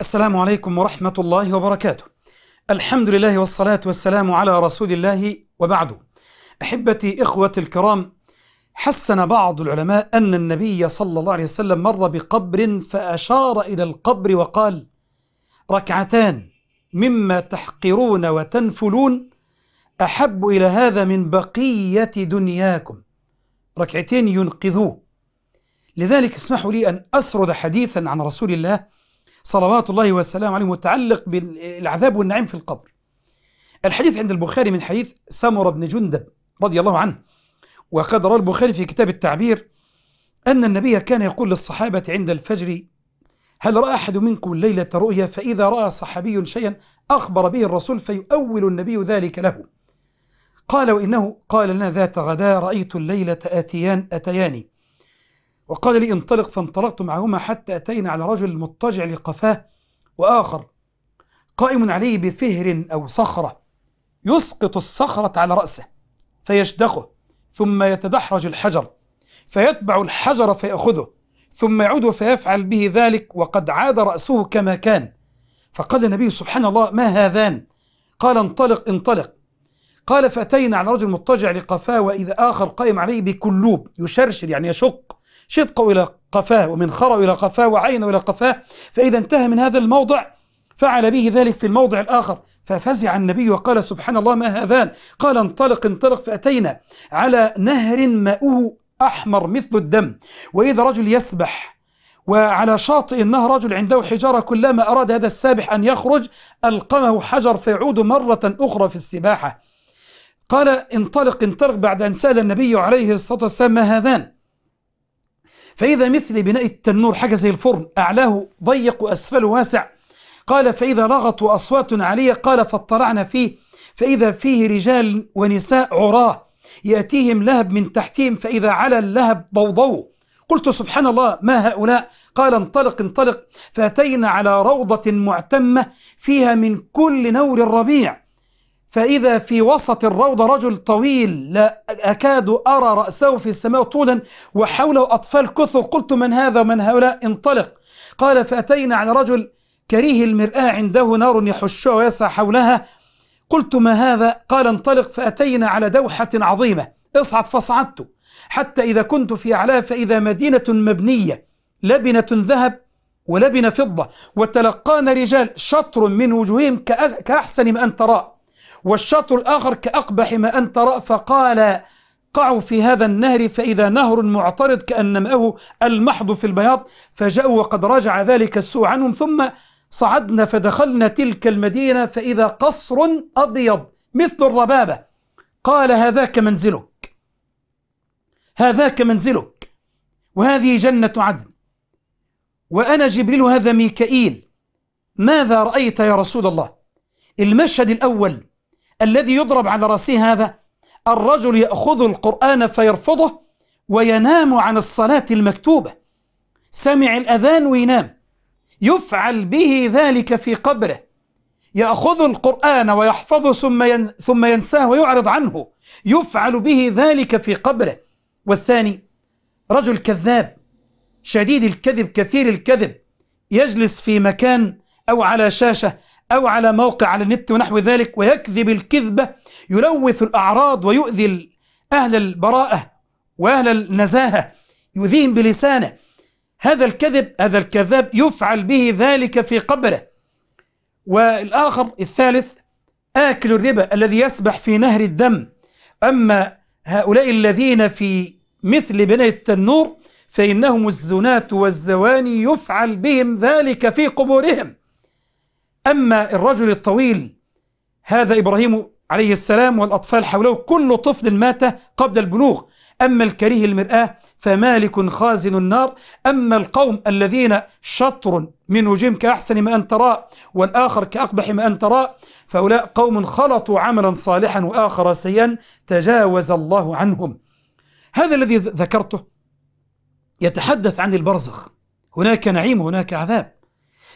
السلام عليكم ورحمة الله وبركاته الحمد لله والصلاة والسلام على رسول الله وبعد أحبتي إخوة الكرام حسن بعض العلماء أن النبي صلى الله عليه وسلم مر بقبر فأشار إلى القبر وقال ركعتان مما تحقرون وتنفلون أحب إلى هذا من بقية دنياكم ركعتين ينقذوه لذلك اسمحوا لي أن أسرد حديثا عن رسول الله صلوات الله والسلام عليه متعلق بالعذاب والنعيم في القبر الحديث عند البخاري من حديث سمر بن جندب رضي الله عنه وقد روى البخاري في كتاب التعبير أن النبي كان يقول للصحابة عند الفجر هل رأى أحد منكم ليلة رؤيا فإذا رأى صحابي شيئا أخبر به الرسول فيؤول النبي ذلك له قال وإنه قال لنا ذات غداء رأيت الليلة أتيان أتياني وقال لي انطلق فانطلقت معهما حتى أتينا على رجل مضطجع لقفاه وآخر قائم عليه بفهر أو صخرة يسقط الصخرة على رأسه فيشدخه ثم يتدحرج الحجر فيتبع الحجر فيأخذه ثم يعود فيفعل به ذلك وقد عاد رأسه كما كان فقال النبي سبحان الله ما هذان قال انطلق انطلق قال فأتينا على رجل مضطجع لقفاه وإذا آخر قائم عليه بكلوب يشرشر يعني يشق شدق إلى قفاه ومن خرى إلى قفاه وعين إلى قفاه فإذا انتهى من هذا الموضع فعل به ذلك في الموضع الآخر ففزع النبي وقال سبحان الله ما هذان قال انطلق انطلق فأتينا على نهر ماؤه أحمر مثل الدم وإذا رجل يسبح وعلى شاطئ النهر رجل عنده حجارة كلما أراد هذا السابح أن يخرج ألقمه حجر فيعود مرة أخرى في السباحة قال انطلق انطلق بعد أن سأل النبي عليه الصلاة والسلام ما هذان فإذا مثل بناء التنور حاجة زي الفرن أعلاه ضيق وأسفله واسع قال فإذا لغط أصوات عالية قال فاطلعنا فيه فإذا فيه رجال ونساء عراه يأتيهم لهب من تحتهم فإذا على اللهب ضوضوا قلت سبحان الله ما هؤلاء قال انطلق انطلق فأتينا على روضة معتمة فيها من كل نور الربيع فإذا في وسط الروضة رجل طويل لا أكاد أرى رأسه في السماء طولا وحوله أطفال كثر قلت من هذا ومن هؤلاء انطلق قال فأتينا على رجل كريه المرآة عنده نار يحشها ويسعى حولها قلت ما هذا قال انطلق فأتينا على دوحة عظيمة اصعد فصعدت حتى إذا كنت في أعلاه فإذا مدينة مبنية لبنة ذهب ولبنة فضة وتلقانا رجال شطر من وجوههم كأحسن ما أن تراه والشط الآخر كأقبح ما أن ترى فقال قعوا في هذا النهر فإذا نهر معترض كأن مأه المحض في البياض فجاءوا وقد رجع ذلك السوء عنهم ثم صعدنا فدخلنا تلك المدينة فإذا قصر أبيض مثل الربابة قال هذاك منزلك هذاك منزلك وهذه جنة عدن وأنا جبريل هذا ميكائيل ماذا رأيت يا رسول الله المشهد الأول الذي يضرب على رأسه هذا الرجل يأخذ القرآن فيرفضه وينام عن الصلاة المكتوبة سمع الأذان وينام يفعل به ذلك في قبره يأخذ القرآن ويحفظه ثم ثم ينساه ويعرض عنه يفعل به ذلك في قبره والثاني رجل كذاب شديد الكذب كثير الكذب يجلس في مكان أو على شاشة أو على موقع على النت ونحو ذلك ويكذب الكذبة يلوث الأعراض ويؤذي أهل البراءة وأهل النزاهة يؤذيهم بلسانه هذا الكذب هذا الكذاب يفعل به ذلك في قبره والآخر الثالث آكل الربا الذي يسبح في نهر الدم أما هؤلاء الذين في مثل بني التنور فإنهم الزنات والزواني يفعل بهم ذلك في قبورهم أما الرجل الطويل هذا إبراهيم عليه السلام والأطفال حوله كل طفل مات قبل البلوغ أما الكريه المرآة فمالك خازن النار أما القوم الذين شطر من وجهم كأحسن ما أن ترى والآخر كأقبح ما أن ترى فهؤلاء قوم خلطوا عملا صالحا وآخر سيئا تجاوز الله عنهم هذا الذي ذكرته يتحدث عن البرزخ هناك نعيم وهناك عذاب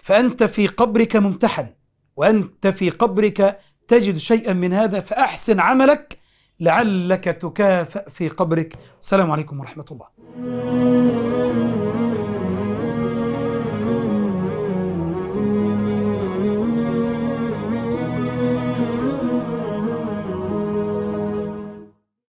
فأنت في قبرك ممتحن وأنت في قبرك تجد شيئا من هذا فأحسن عملك لعلك تكافأ في قبرك السلام عليكم ورحمة الله